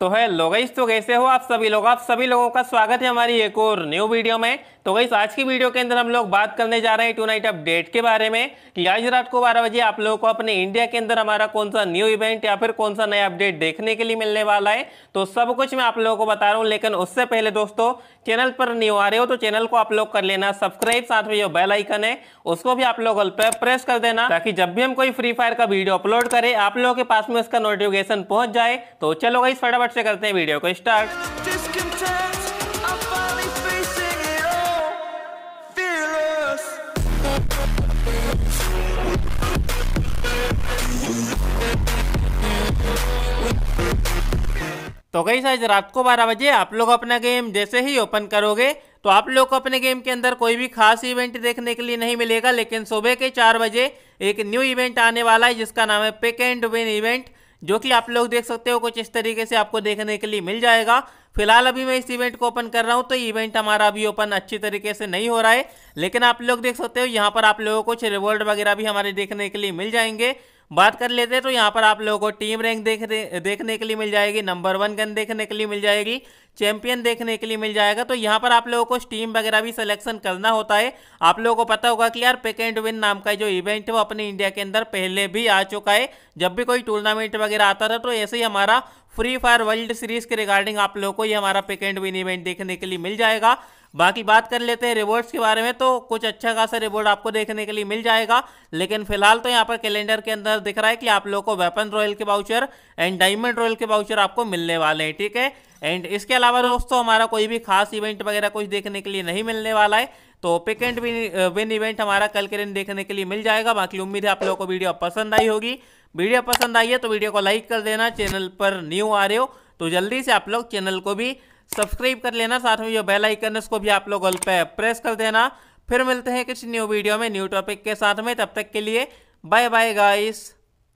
तो है लोग तो कैसे हो आप सभी लोग आप सभी लोगों का स्वागत है हमारी एक और न्यू वीडियो में तो गई आज की वीडियो के अंदर हम लोग बात करने जा रहे हैं टू नाइट अपडेट के बारे में कि आज रात को बारह बजे आप लोगों को अपने इंडिया के अंदर हमारा कौन सा न्यू इवेंट या फिर कौन सा नया अपडेट देखने के लिए मिलने वाला है तो सब कुछ मैं आप लोगों को बता रहा हूँ लेकिन उससे पहले दोस्तों चैनल पर न्यू आ रहे हो तो चैनल को आप लोग कर लेना सब्सक्राइब साथ में जो बेलाइकन है उसको भी आप लोग प्रेस कर देना ताकि जब भी हम कोई फ्री फायर का वीडियो अपलोड करें आप लोगों के पास में उसका नोटिफिकेशन पहुंच जाए तो चलो गई फटाफट से करते हैं वीडियो को स्टार्ट तो गई साइज रात को बारह बजे आप लोग अपना गेम जैसे ही ओपन करोगे तो आप लोग को अपने गेम के अंदर कोई भी खास इवेंट देखने के लिए नहीं मिलेगा लेकिन सुबह के चार बजे एक न्यू इवेंट आने वाला है जिसका नाम है पिक एंड विन इवेंट जो कि आप लोग देख सकते हो कुछ इस तरीके से आपको देखने के लिए मिल जाएगा फिलहाल अभी मैं इस इवेंट को ओपन कर रहा हूं तो इवेंट हमारा अभी ओपन अच्छी तरीके से नहीं हो रहा है लेकिन आप लोग देख सकते हो यहाँ पर आप लोगों को कुछ रिवॉर्ड वगैरह भी हमारे देखने के लिए मिल जाएंगे बात कर लेते हैं तो यहाँ पर आप लोगों को टीम रैंक देख देखने के लिए मिल जाएगी नंबर वन गन देखने के लिए मिल जाएगी चैंपियन देखने के लिए मिल जाएगा तो यहाँ पर आप लोगों को टीम वगैरह भी सिलेक्शन करना होता है आप लोगों को पता होगा कि यार पिक एंड विन नाम का जो इवेंट है वो अपने इंडिया के अंदर पहले भी आ चुका है जब भी कोई टूर्नामेंट वगैरह आता था तो ऐसे ही हमारा फ्री फायर वर्ल्ड सीरीज के रिगार्डिंग आप लोगों को ये हमारा पिक एंड विन इवेंट देखने के लिए मिल जाएगा बाकी बात कर लेते हैं रिवॉर्ड्स के बारे में तो कुछ अच्छा खासा रिवॉर्ड आपको देखने के लिए मिल जाएगा लेकिन फिलहाल तो यहाँ पर कैलेंडर के अंदर दिख रहा है कि आप लोग को वेपन रॉयल के बाउचर एंड डायमंड रॉयल के बाउचर आपको मिलने वाले हैं ठीक है एंड इसके अलावा दोस्तों हमारा कोई भी खास इवेंट वगैरह कुछ देखने के लिए नहीं मिलने वाला है तो पिक एंड विन इवेंट हमारा कल के दिन देखने के लिए मिल जाएगा बाकी उम्मीद है आप लोगों को वीडियो पसंद आई होगी वीडियो पसंद आई है तो वीडियो को लाइक कर देना चैनल पर न्यू आ रहे हो तो जल्दी से आप लोग चैनल को भी सब्सक्राइब कर लेना साथ में जो बेल आइकन है उसको भी आप लोग पे प्रेस कर देना फिर मिलते हैं किसी न्यू वीडियो में न्यू टॉपिक के साथ में तब तक के लिए बाय बाय गाइस